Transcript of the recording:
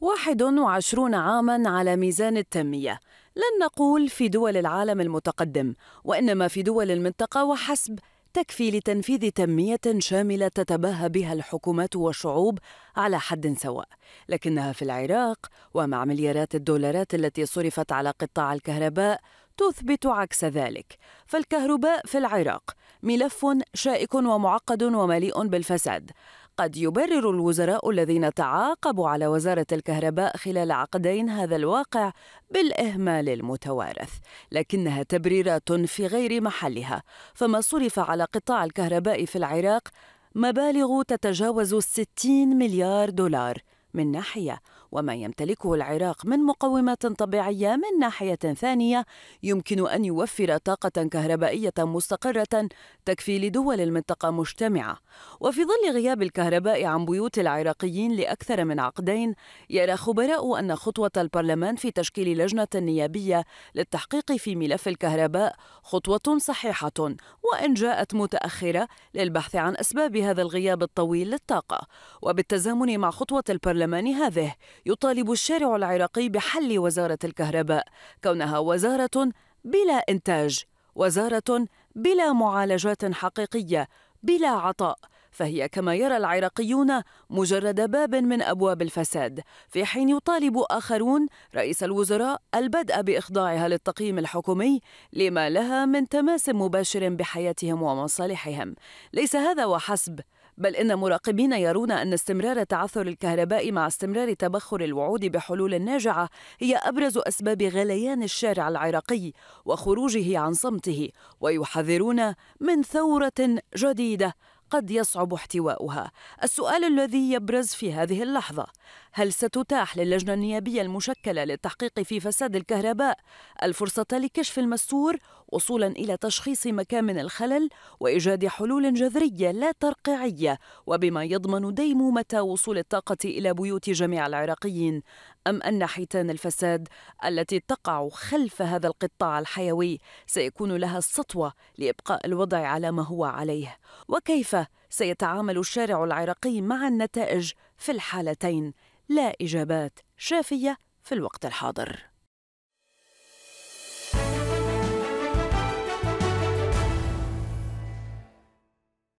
21 عاما على ميزان التنمية لن نقول في دول العالم المتقدم وإنما في دول المنطقة وحسب تكفي لتنفيذ تنمية شاملة تتباهى بها الحكومات والشعوب على حد سواء، لكنها في العراق ومع مليارات الدولارات التي صرفت على قطاع الكهرباء تثبت عكس ذلك، فالكهرباء في العراق ملف شائك ومعقد ومليء بالفساد، قد يبرر الوزراء الذين تعاقبوا على وزارة الكهرباء خلال عقدين هذا الواقع بالإهمال المتوارث لكنها تبريرات في غير محلها فما صرف على قطاع الكهرباء في العراق مبالغ تتجاوز 60 مليار دولار من ناحية وما يمتلكه العراق من مقومات طبيعية من ناحية ثانية يمكن أن يوفر طاقة كهربائية مستقرة تكفي لدول المنطقة مجتمعة وفي ظل غياب الكهرباء عن بيوت العراقيين لأكثر من عقدين يرى خبراء أن خطوة البرلمان في تشكيل لجنة نيابية للتحقيق في ملف الكهرباء خطوة صحيحة وإن جاءت متأخرة للبحث عن أسباب هذا الغياب الطويل للطاقة وبالتزامن مع خطوة البرلمان هذه يطالب الشارع العراقي بحل وزارة الكهرباء كونها وزارة بلا إنتاج وزارة بلا معالجات حقيقية بلا عطاء فهي كما يرى العراقيون مجرد باب من ابواب الفساد في حين يطالب اخرون رئيس الوزراء البدء باخضاعها للتقييم الحكومي لما لها من تماس مباشر بحياتهم ومصالحهم ليس هذا وحسب بل إن مراقبين يرون أن استمرار تعثر الكهرباء مع استمرار تبخر الوعود بحلول ناجعة هي أبرز أسباب غليان الشارع العراقي وخروجه عن صمته ويحذرون من ثورة جديدة قد يصعب احتواؤها السؤال الذي يبرز في هذه اللحظة هل ستتاح للجنة النيابية المشكلة للتحقيق في فساد الكهرباء الفرصة لكشف المستور وصولا إلى تشخيص مكامن الخلل وإيجاد حلول جذرية لا ترقيعية وبما يضمن ديمومة وصول الطاقة إلى بيوت جميع العراقيين أم أن حيتان الفساد التي تقع خلف هذا القطاع الحيوي سيكون لها السطوة لإبقاء الوضع على ما هو عليه وكيف سيتعامل الشارع العراقي مع النتائج في الحالتين لا إجابات شافية في الوقت الحاضر